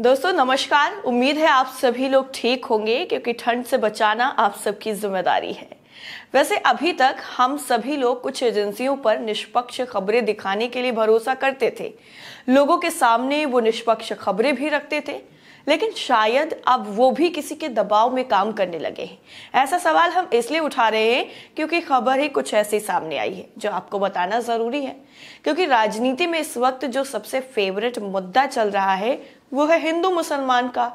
दोस्तों नमस्कार उम्मीद है आप सभी लोग ठीक होंगे क्योंकि ठंड से बचाना आप सबकी जिम्मेदारी है वैसे अभी तक हम सभी लोग कुछ एजेंसियों पर निष्पक्ष खबरें दिखाने के लिए भरोसा करते थे लोगों के सामने वो निष्पक्ष खबरें भी रखते थे लेकिन शायद अब वो भी किसी के दबाव में काम करने लगे हैं ऐसा सवाल हम इसलिए उठा रहे हैं क्योंकि खबर ही कुछ ऐसी सामने आई है जो आपको बताना जरूरी है क्योंकि राजनीति में इस वक्त जो सबसे फेवरेट मुद्दा चल रहा है वो है हिंदू मुसलमान का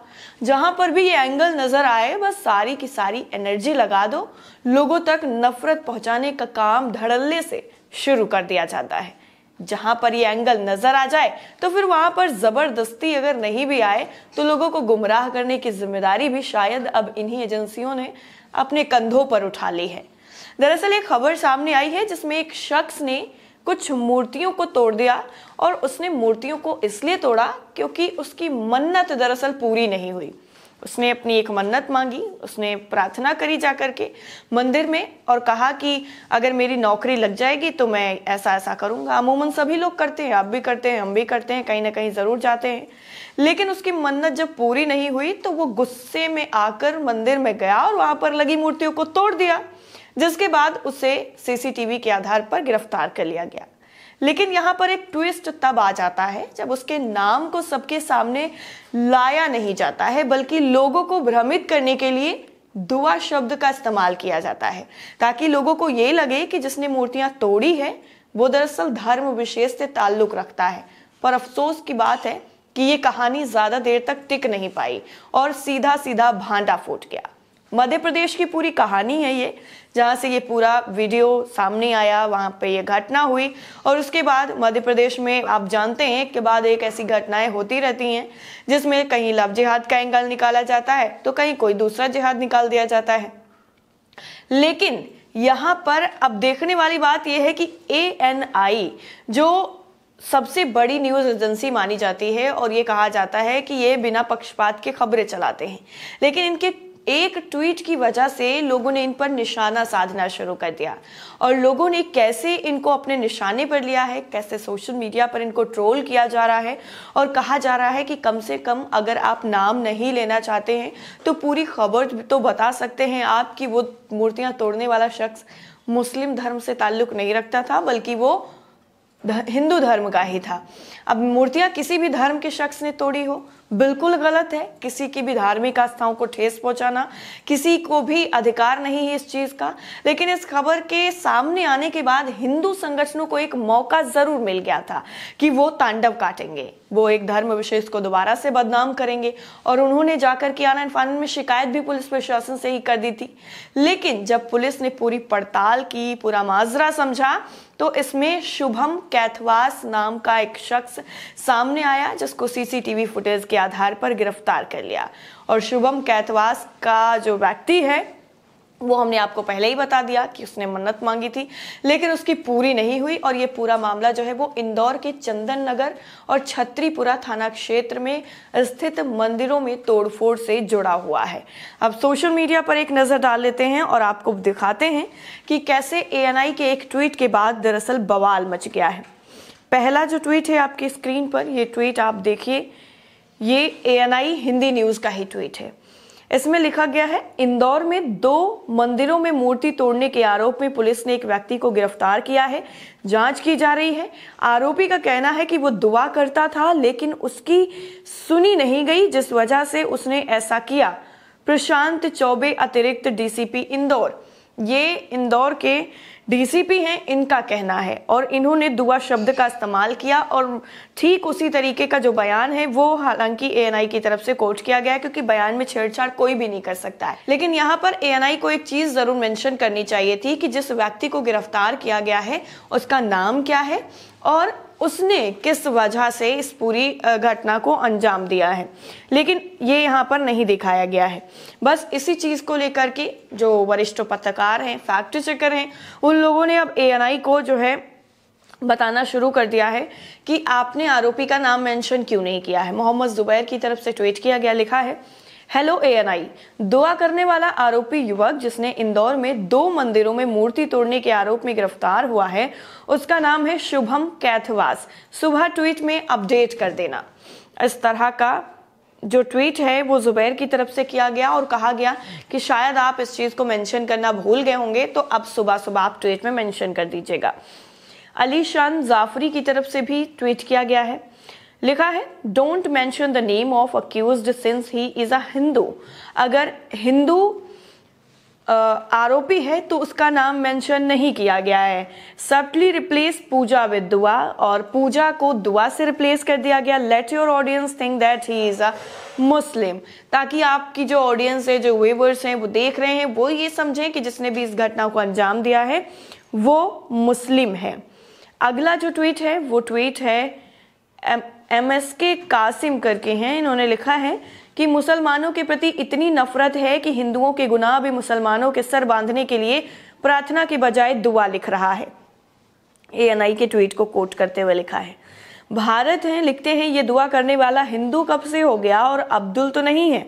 जहां पर भी ये एंगल नज़र आए बस सारी की सारी एनर्जी लगा दो लोगों तक नफरत पहुंचाने का काम धड़ल्ले से शुरू कर दिया जाता है जहां पर ये एंगल नजर आ जाए तो फिर वहां पर जबरदस्ती अगर नहीं भी आए तो लोगों को गुमराह करने की जिम्मेदारी भी शायद अब इन्हीं एजेंसियों ने अपने कंधों पर उठा ली है दरअसल एक खबर सामने आई है जिसमें एक शख्स ने कुछ मूर्तियों को तोड़ दिया और उसने मूर्तियों को इसलिए तोड़ा क्योंकि उसकी मन्नत दरअसल पूरी नहीं हुई उसने अपनी एक मन्नत मांगी उसने प्रार्थना करी जा करके मंदिर में और कहा कि अगर मेरी नौकरी लग जाएगी तो मैं ऐसा ऐसा करूंगा अमूमन सभी लोग करते हैं आप भी करते हैं हम भी करते हैं कहीं ना कहीं ज़रूर जाते हैं लेकिन उसकी मन्नत जब पूरी नहीं हुई तो वो गुस्से में आकर मंदिर में गया और वहां पर लगी मूर्तियों को तोड़ दिया जिसके बाद उसे सीसीटीवी के आधार पर गिरफ्तार कर लिया गया लेकिन यहां पर एक ट्विस्ट तब आ जाता है जब उसके नाम को सबके सामने लाया नहीं जाता है बल्कि लोगों को भ्रमित करने के लिए दुआ शब्द का इस्तेमाल किया जाता है ताकि लोगों को ये लगे कि जिसने मूर्तियां तोड़ी है वो दरअसल धर्म विशेष से ताल्लुक रखता है पर अफसोस की बात है कि ये कहानी ज्यादा देर तक टिक नहीं पाई और सीधा सीधा भांडा फूट गया मध्य प्रदेश की पूरी कहानी है ये जहाँ से ये पूरा वीडियो सामने आया वहाँ पे ये घटना हुई और उसके बाद मध्य प्रदेश में आप जानते हैं कि बाद एक ऐसी घटनाएं होती रहती हैं जिसमें कहीं लव जिहाद का एंगल निकाला जाता है तो कहीं कोई दूसरा जिहाद निकाल दिया जाता है लेकिन यहाँ पर अब देखने वाली बात यह है कि ए एन आई जो सबसे बड़ी न्यूज एजेंसी मानी जाती है और ये कहा जाता है कि ये बिना पक्षपात के खबरें चलाते हैं लेकिन इनके एक ट्वीट की वजह से लोगों ने इन पर निशाना साधना शुरू कर दिया और लोगों ने कैसे इनको अपने निशाने पर लिया है कैसे सोशल मीडिया पर इनको ट्रोल किया जा रहा है और कहा जा रहा है कि कम से कम अगर आप नाम नहीं लेना चाहते हैं तो पूरी खबर तो बता सकते हैं आप कि वो मूर्तियां तोड़ने वाला शख्स मुस्लिम धर्म से ताल्लुक नहीं रखता था बल्कि वो हिंदू धर्म का ही था अब मूर्तियां किसी भी धर्म के शख्स ने तोड़ी हो बिल्कुल गलत है किसी की भी धार्मिक आस्थाओं को ठेस पहुंचाना किसी को भी अधिकार नहीं है इस चीज का लेकिन इस खबर के सामने आने के बाद हिंदू संगठनों को एक मौका जरूर मिल गया था कि वो तांडव काटेंगे वो एक धर्म विशेष को दोबारा से बदनाम करेंगे और उन्होंने जाकर के आनंद इरफान में शिकायत भी पुलिस प्रशासन से ही कर दी थी लेकिन जब पुलिस ने पूरी पड़ताल की पूरा माजरा समझा तो इसमें शुभम कैथवास नाम का एक शख्स सामने आया जिसको सीसीटीवी फुटेज के आधार पर गिरफ्तार कर लिया और शुभम कैतवास का जो व्यक्ति है वो हमने आपको पहले ही बता दिया कि उसने मन्नत मांगी थी लेकिन उसकी पूरी नहीं हुई और ये पूरा मामला जो है वो इंदौर के चंदन नगर और छत्रीपुरा थाना क्षेत्र में स्थित मंदिरों में तोड़फोड़ से जुड़ा हुआ है अब सोशल मीडिया पर एक नज़र डाल लेते हैं और आपको दिखाते हैं कि कैसे ए के एक ट्वीट के बाद दरअसल बवाल मच गया है पहला जो ट्वीट है आपकी स्क्रीन पर ये ट्वीट आप देखिए ये ए हिंदी न्यूज का ही ट्वीट है इसमें लिखा गया है इंदौर में दो मंदिरों में मूर्ति तोड़ने के आरोप में पुलिस ने एक व्यक्ति को गिरफ्तार किया है जांच की जा रही है आरोपी का कहना है कि वो दुआ करता था लेकिन उसकी सुनी नहीं गई जिस वजह से उसने ऐसा किया प्रशांत चौबे अतिरिक्त डीसीपी इंदौर ये इंदौर के डीसीपी हैं इनका कहना है और इन्होंने दुआ शब्द का इस्तेमाल किया और ठीक उसी तरीके का जो बयान है वो हालांकि ए की तरफ से कोट किया गया है क्योंकि बयान में छेड़छाड़ कोई भी नहीं कर सकता है लेकिन यहाँ पर ए को एक चीज जरूर मेंशन करनी चाहिए थी कि जिस व्यक्ति को गिरफ्तार किया गया है उसका नाम क्या है और उसने किस वजह से इस पूरी घटना को अंजाम दिया है लेकिन ये यहाँ पर नहीं दिखाया गया है बस इसी चीज़ को लेकर के जो वरिष्ठ पत्रकार हैं फैक्ट चेकर हैं उन लोगों ने अब ए को जो है बताना शुरू कर दिया है कि आपने आरोपी का नाम मेंशन क्यों नहीं किया है मोहम्मद जुबैर की तरफ से ट्वीट किया गया लिखा है हेलो एएनआई दुआ करने वाला आरोपी युवक जिसने इंदौर में दो मंदिरों में मूर्ति तोड़ने के आरोप में गिरफ्तार हुआ है उसका नाम है शुभम कैथवास सुबह ट्वीट में अपडेट कर देना इस तरह का जो ट्वीट है वो जुबैर की तरफ से किया गया और कहा गया कि शायद आप इस चीज़ को मेंशन करना भूल गए होंगे तो अब सुबह सुबह आप ट्वीट में मेंशन कर दीजिएगा अली शान जाफरी की तरफ से भी ट्वीट किया गया है लिखा है don't mention the name of accused since he is a Hindu अगर हिंदू आरोपी है तो उसका नाम मेंशन नहीं किया गया है सबली रिप्लेस पूजा विद दुआ और पूजा को दुआ से रिप्लेस कर दिया गया let your audience think that he is a Muslim ताकि आपकी जो ऑडियंस है जो वेवर्स हैं वो देख रहे हैं वो ये समझें कि जिसने भी इस घटना को अंजाम दिया है वो मुस्लिम है अगला जो ट्वीट है वो ट्वीट है एम एस के कासिम करके हैं इन्होंने लिखा है कि मुसलमानों के प्रति इतनी नफरत है कि हिंदुओं के गुनाह भी मुसलमानों के सर बांधने के लिए प्रार्थना के बजाय दुआ लिख रहा है ए एन आई के ट्वीट को कोट करते हुए लिखा है भारत है लिखते हैं ये दुआ करने वाला हिंदू कब से हो गया और अब्दुल तो नहीं है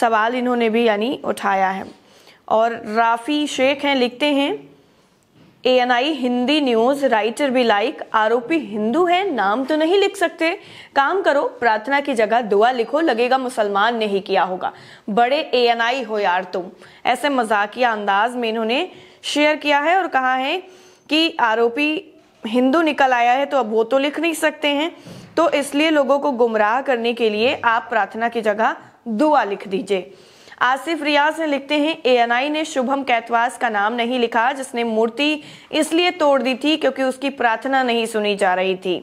सवाल इन्होंने भी यानी उठाया है और राफ़ी शेख हैं लिखते हैं A N I Hindi news writer भी लाइक आरोपी हिंदू है नाम तो नहीं लिख सकते काम करो प्रार्थना की जगह दुआ लिखो लगेगा मुसलमान ने ही किया होगा बड़े ए एन आई हो यार तुम ऐसे मजाकिया अंदाज में इन्होंने शेयर किया है और कहा है कि आरोपी हिंदू निकल आया है तो अब वो तो लिख नहीं सकते हैं तो इसलिए लोगों को गुमराह करने के लिए आप प्रार्थना की जगह दुआ लिख दीजिए आसिफ रियाज ने लिखते हैं एएनआई ने शुभम कैतवास का नाम नहीं लिखा जिसने मूर्ति इसलिए तोड़ दी थी क्योंकि उसकी प्रार्थना नहीं सुनी जा रही थी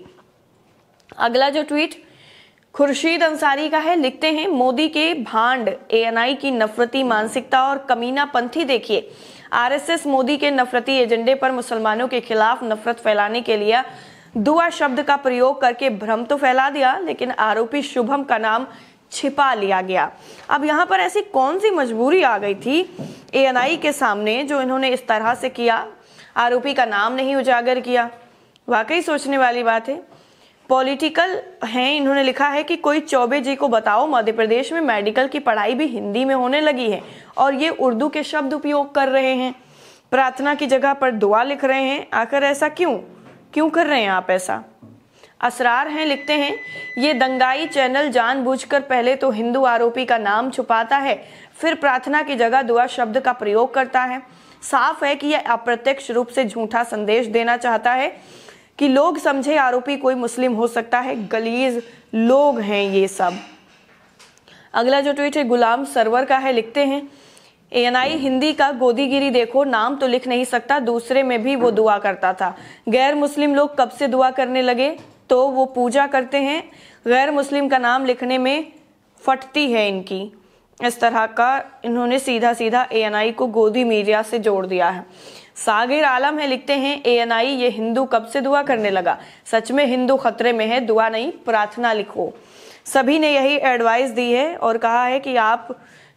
अगला जो ट्वीट खुर्शीद अंसारी का है लिखते हैं मोदी के भांड एएनआई की नफरती मानसिकता और कमीना पंथी देखिए आरएसएस मोदी के नफरती एजेंडे पर मुसलमानों के खिलाफ नफरत फैलाने के लिए दुआ शब्द का प्रयोग करके भ्रम तो फैला दिया लेकिन आरोपी शुभम का नाम छिपा लिया गया अब यहाँ पर ऐसी कौन सी मजबूरी आ गई थी ए के सामने जो इन्होंने इस तरह से किया आरोपी का नाम नहीं उजागर किया वाकई सोचने वाली बात है पॉलिटिकल हैं इन्होंने लिखा है कि कोई चौबे जी को बताओ मध्य प्रदेश में मेडिकल की पढ़ाई भी हिंदी में होने लगी है और ये उर्दू के शब्द उपयोग कर रहे हैं प्रार्थना की जगह पर दुआ लिख रहे हैं आखिर ऐसा क्यों क्यों कर रहे हैं आप ऐसा असरार हैं लिखते हैं ये दंगाई चैनल जानबूझकर पहले तो हिंदू आरोपी का नाम छुपाता है फिर प्रार्थना की जगह दुआ शब्द का प्रयोग करता है साफ है कि यह अप्रत्यक्ष रूप से झूठा संदेश देना चाहता है कि लोग समझे आरोपी कोई मुस्लिम हो सकता है गलीज लोग हैं ये सब अगला जो ट्वीट है गुलाम सरवर का है लिखते हैं एएनआई हिंदी का गोदीगिरी देखो नाम तो लिख नहीं सकता दूसरे में भी वो दुआ करता था गैर मुस्लिम लोग कब से दुआ करने लगे तो वो पूजा करते हैं गैर मुस्लिम का नाम लिखने में फटती है इनकी इस तरह का इन्होंने सीधा सीधा ए को गोदी मीडिया से जोड़ दिया है सागिर आलम है लिखते हैं ए ये हिंदू कब से दुआ करने लगा सच में हिंदू खतरे में है दुआ नहीं प्रार्थना लिखो सभी ने यही एडवाइस दी है और कहा है कि आप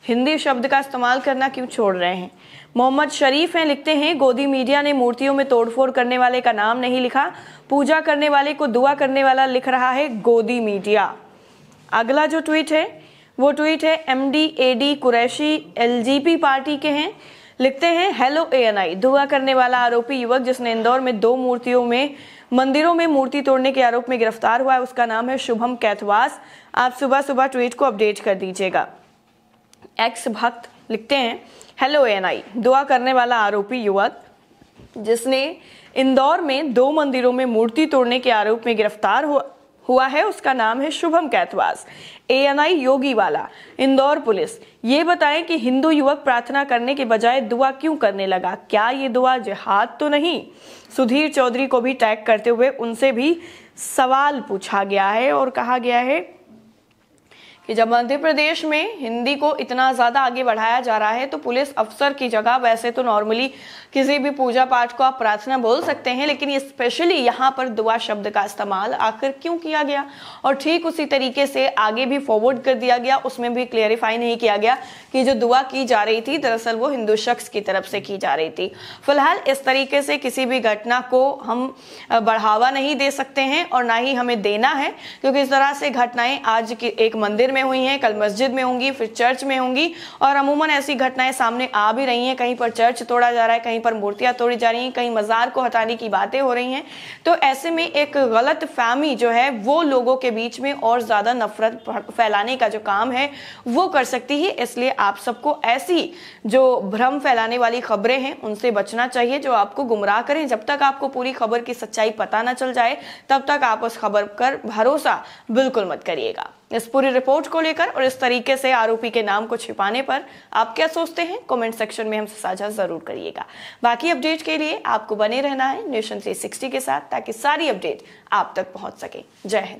हिंदी शब्द का इस्तेमाल करना क्यों छोड़ रहे हैं मोहम्मद शरीफ हैं लिखते हैं गोदी मीडिया ने मूर्तियों में तोड़फोड़ करने वाले का नाम नहीं लिखा पूजा करने वाले को दुआ करने वाला लिख रहा है गोदी मीडिया अगला जो ट्वीट है वो ट्वीट है M D A D Qureshi L party के हैं लिखते हैं हेलो आई दुआ करने वाला आरोपी युवक जिसने इंदौर में दो मूर्तियों में मंदिरों में मूर्ति तोड़ने के आरोप में गिरफ्तार हुआ है उसका नाम है शुभम कैथवास आप सुबह सुबह ट्वीट को अपडेट कर दीजिएगा एक्स भक्त लिखते हैं हेलो आई दुआ करने वाला आरोपी युवक जिसने इंदौर में दो मंदिरों में मूर्ति तोड़ने के आरोप में गिरफ्तार हुआ हुआ है उसका नाम है शुभम कैथवास योगी वाला इंदौर पुलिस ये बताएं कि हिंदू युवक प्रार्थना करने के बजाय दुआ क्यों करने लगा क्या ये दुआ जिहाद तो नहीं सुधीर चौधरी को भी टैग करते हुए उनसे भी सवाल पूछा गया है और कहा गया है कि जब मध्य प्रदेश में हिंदी को इतना ज़्यादा आगे बढ़ाया जा रहा है तो पुलिस अफसर की जगह वैसे तो नॉर्मली किसी भी पूजा पाठ को आप प्रार्थना बोल सकते हैं लेकिन ये स्पेशली यहाँ पर दुआ शब्द का इस्तेमाल आखिर क्यों किया गया और ठीक उसी तरीके से आगे भी फॉरवर्ड कर दिया गया उसमें भी क्लियरिफाई नहीं किया गया कि जो दुआ की जा रही थी दरअसल वो हिंदू शख्स की तरफ से की जा रही थी फिलहाल इस तरीके से किसी भी घटना को हम बढ़ावा नहीं दे सकते हैं और ना ही हमें देना है क्योंकि इस तरह से घटनाएं आज की एक मंदिर में हुई हैं कल मस्जिद में होंगी फिर चर्च में होंगी और अमूमन ऐसी घटनाएं सामने आ भी रही हैं कहीं पर चर्च तोड़ा जा रहा है कहीं पर मूर्तियां तोड़ी जा रही हैं कहीं मज़ार को हटाने की बातें हो रही हैं तो ऐसे में एक गलत फहमी जो है वो लोगों के बीच में और ज़्यादा नफरत फैलाने का जो काम है वो कर सकती है इसलिए आप सबको ऐसी जो भ्रम फैलाने वाली खबरें हैं उनसे बचना चाहिए जो आपको गुमराह करें जब तक आपको पूरी खबर की सच्चाई पता ना चल जाए तब तक आप उस खबर पर भरोसा बिल्कुल मत करिएगा इस पूरी रिपोर्ट को लेकर और इस तरीके से आरोपी के नाम को छिपाने पर आप क्या सोचते हैं कमेंट सेक्शन में हमसे साझा जरूर करिएगा बाकी अपडेट के लिए आपको बने रहना है नेशन थ्री के साथ ताकि सारी अपडेट आप तक पहुंच सके जय हिंद